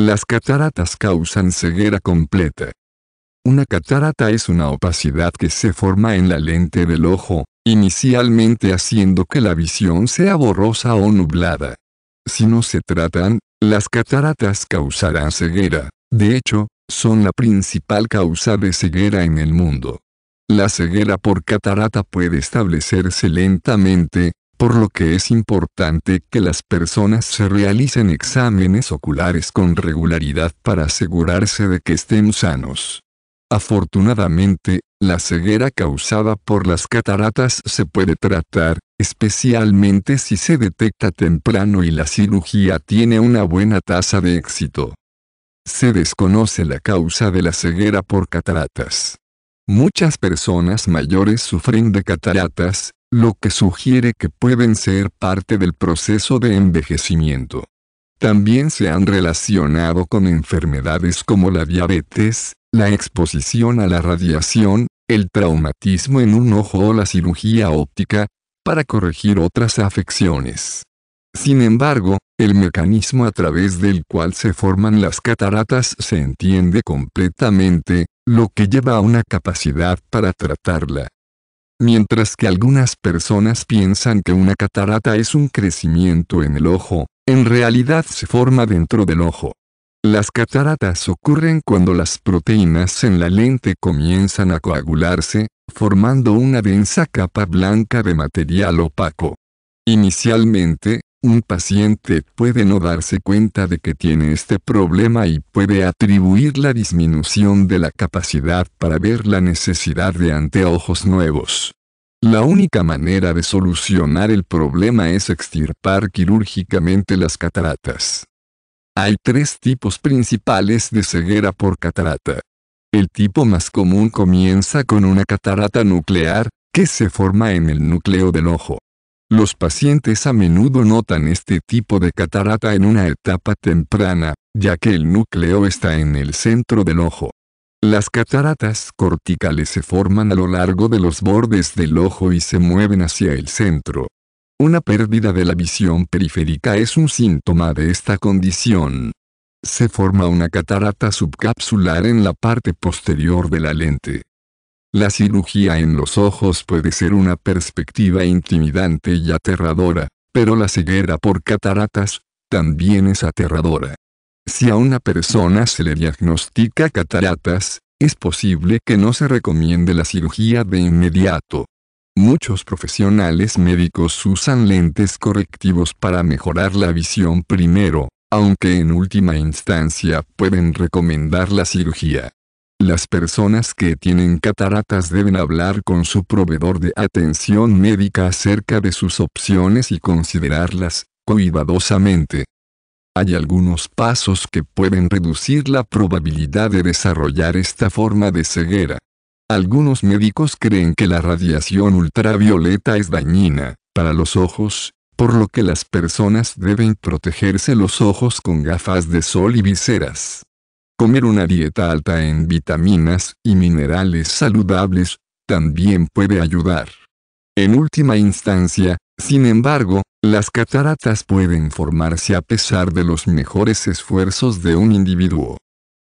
Las cataratas causan ceguera completa. Una catarata es una opacidad que se forma en la lente del ojo, inicialmente haciendo que la visión sea borrosa o nublada. Si no se tratan, las cataratas causarán ceguera. De hecho, son la principal causa de ceguera en el mundo. La ceguera por catarata puede establecerse lentamente, por lo que es importante que las personas se realicen exámenes oculares con regularidad para asegurarse de que estén sanos. Afortunadamente, la ceguera causada por las cataratas se puede tratar, especialmente si se detecta temprano y la cirugía tiene una buena tasa de éxito. Se desconoce la causa de la ceguera por cataratas. Muchas personas mayores sufren de cataratas, lo que sugiere que pueden ser parte del proceso de envejecimiento. También se han relacionado con enfermedades como la diabetes, la exposición a la radiación, el traumatismo en un ojo o la cirugía óptica, para corregir otras afecciones. Sin embargo, el mecanismo a través del cual se forman las cataratas se entiende completamente, lo que lleva a una capacidad para tratarla. Mientras que algunas personas piensan que una catarata es un crecimiento en el ojo, en realidad se forma dentro del ojo. Las cataratas ocurren cuando las proteínas en la lente comienzan a coagularse, formando una densa capa blanca de material opaco. Inicialmente, un paciente puede no darse cuenta de que tiene este problema y puede atribuir la disminución de la capacidad para ver la necesidad de anteojos nuevos. La única manera de solucionar el problema es extirpar quirúrgicamente las cataratas. Hay tres tipos principales de ceguera por catarata. El tipo más común comienza con una catarata nuclear, que se forma en el núcleo del ojo. Los pacientes a menudo notan este tipo de catarata en una etapa temprana, ya que el núcleo está en el centro del ojo. Las cataratas corticales se forman a lo largo de los bordes del ojo y se mueven hacia el centro. Una pérdida de la visión periférica es un síntoma de esta condición. Se forma una catarata subcapsular en la parte posterior de la lente. La cirugía en los ojos puede ser una perspectiva intimidante y aterradora, pero la ceguera por cataratas también es aterradora. Si a una persona se le diagnostica cataratas, es posible que no se recomiende la cirugía de inmediato. Muchos profesionales médicos usan lentes correctivos para mejorar la visión primero, aunque en última instancia pueden recomendar la cirugía. Las personas que tienen cataratas deben hablar con su proveedor de atención médica acerca de sus opciones y considerarlas cuidadosamente. Hay algunos pasos que pueden reducir la probabilidad de desarrollar esta forma de ceguera. Algunos médicos creen que la radiación ultravioleta es dañina para los ojos, por lo que las personas deben protegerse los ojos con gafas de sol y viseras. Comer una dieta alta en vitaminas y minerales saludables, también puede ayudar. En última instancia, sin embargo, las cataratas pueden formarse a pesar de los mejores esfuerzos de un individuo.